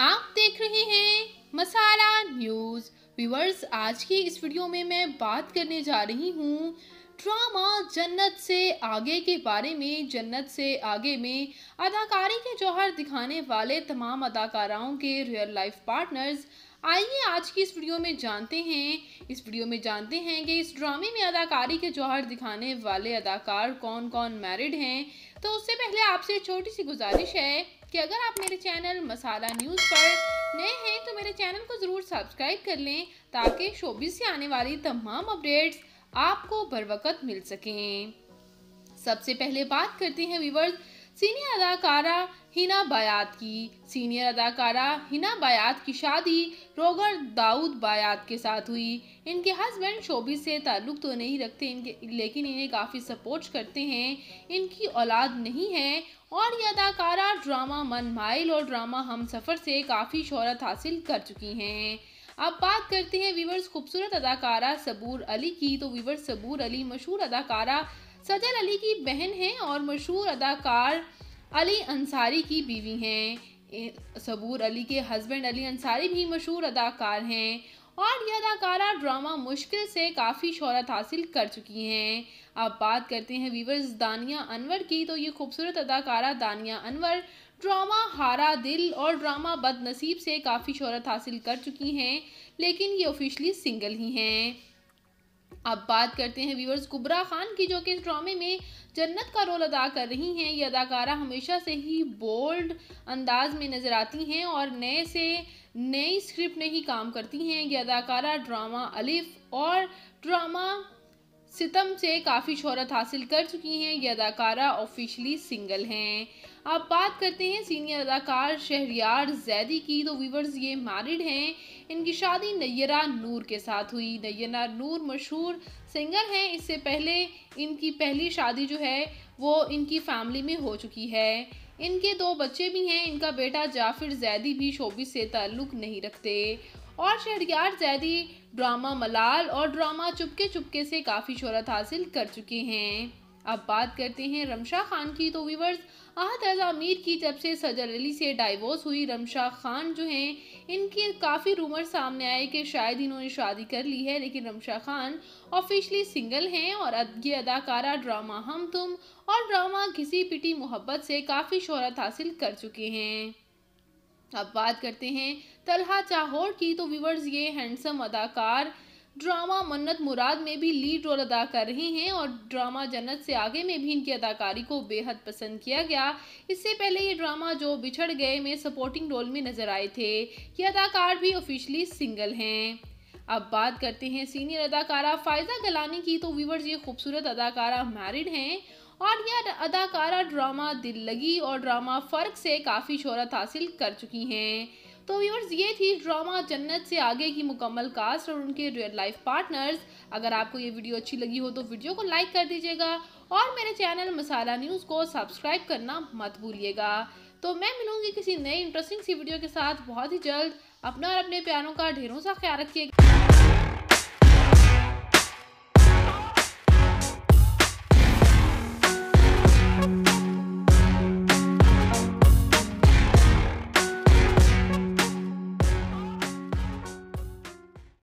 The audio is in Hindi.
आप देख रहे हैं मसाला न्यूज़ व्यूवर्स आज की इस वीडियो में मैं बात करने जा रही हूँ ड्रामा जन्नत से आगे के बारे में जन्नत से आगे में अदाकारी के जौहर दिखाने वाले तमाम अदाकाराओं के रियल लाइफ पार्टनर्स आइए आज की इस वीडियो में जानते हैं इस वीडियो में जानते हैं कि इस ड्रामे में अदाकारी के जौहर दिखाने वाले अदाकार कौन कौन मैरिड हैं तो उससे पहले आपसे छोटी सी गुजारिश है कि अगर आप मेरे चैनल मसाला न्यूज़ पर नए हैं तो मेरे चैनल को ज़रूर सब्सक्राइब कर लें ताकि शोबी से आने वाली तमाम अपडेट्स आपको बर वक्त मिल सकें सबसे पहले बात करते हैं व्यूवर्स सीनियर अदाकारा हिना बायात की सीनियर अदाकारा हिना बयात की शादी रोगर दाऊद बयात के साथ हुई इनके हस्बैंड शोबी से ताल्लुक़ तो नहीं रखते इनके लेकिन इन्हें काफ़ी सपोर्ट करते हैं इनकी औलाद नहीं है और ये अदाकारा ड्रामा मन माइल और ड्रामा हम सफ़र से काफ़ी शहरत हासिल कर चुकी हैं अब बात करते हैं वीवर्स खूबसूरत अदाकारा सबूर अली की तो वीवर सबूर अली मशहूर अदाकारा सजल अली की बहन हैं और मशहूर अदाकार अली अंसारी की बीवी हैं सबूर अली के हस्बैंड अली अंसारी भी मशहूर अदाकार हैं और यह अदाकारा ड्रामा मुश्किल से काफ़ी शहरत हासिल कर चुकी हैं अब बात करते हैं वीवर्स दानिया अनवर की तो ये खूबसूरत अदाकारा दानिया अनवर ड्रामा हारा दिल और ड्रामा बदनसीब से काफ़ी शहरत हासिल कर चुकी हैं लेकिन ये ऑफिशली सिंगल ही हैं अब बात करते हैं व्यूअर्स कुबरा खान की जो कि इस ड्रामे में जन्नत का रोल अदा कर रही हैं ये अदाकारा हमेशा से ही बोल्ड अंदाज में नज़र आती हैं और नए से नई स्क्रिप्ट में ही काम करती हैं ये अदाकारा ड्रामा अलिफ और ड्रामा सितम से काफ़ी शोहरत हासिल कर चुकी हैं ये अदाकारा ऑफिशली सिंगल हैं अब बात करते हैं सीनियर अदाकार शहरियार जैदी की तो वीवर्स ये मैरिड हैं इनकी शादी नैरा नूर के साथ हुई नैरा नूर मशहूर सिंगर हैं इससे पहले इनकी पहली शादी जो है वो इनकी फैमिली में हो चुकी है इनके दो बच्चे भी हैं इनका बेटा जाफिर जैदी भी शोबी से ताल्लुक़ नहीं रखते और शहरयार जैदी ड्रामा मलाल और ड्रामा चुपके चुपके से काफ़ी शोहरत हासिल कर चुके हैं अब बात करते हैं रमशा खान की तो व्यूवर्स आहत रजा मीर की जब से सजर अली से डाइवोर्स हुई रमशा खान जो हैं इनके काफ़ी रूमर सामने आए कि शायद इन्होंने शादी कर ली है लेकिन रमशा खान ऑफिशली सिंगल हैं और ये अदाकारा ड्रामा हम तुम और ड्रामा किसी पिटी मोहब्बत से काफ़ी शोहरत हासिल कर चुके हैं अब बात करते हैं तलहा चाहौर की तो व्यूवर्स ये हैंडसम अदाकार ड्रामा मन्नत मुराद में भी लीड रोल अदा कर रहे हैं और ड्रामा जन्नत से आगे में भी इनकी अदाकारी को बेहद पसंद किया गया इससे पहले ये ड्रामा जो बिछड़ गए में सपोर्टिंग रोल में नजर आए थे ये अदाकार भी ऑफिशियली सिंगल हैं अब बात करते हैं सीनियर अदाकारा फायजा गलानी की तो वीवर्स ये खूबसूरत अदाकारा मैरिड हैं और यह अदाकारा ड्रामा दिल लगी और ड्रामा फ़र्क से काफ़ी शोहरत हासिल कर चुकी हैं तो व्यूअर्स ये थी ड्रामा जन्नत से आगे की मुकम्मल कास्ट और उनके रियल लाइफ पार्टनर्स अगर आपको ये वीडियो अच्छी लगी हो तो वीडियो को लाइक कर दीजिएगा और मेरे चैनल मसाला न्यूज़ को सब्सक्राइब करना मत भूलिएगा तो मैं मिलूंगी किसी नई इंटरेस्टिंग सी वीडियो के साथ बहुत ही जल्द अपना और अपने प्यारों का ढेरों सा ख्याल रखिएगा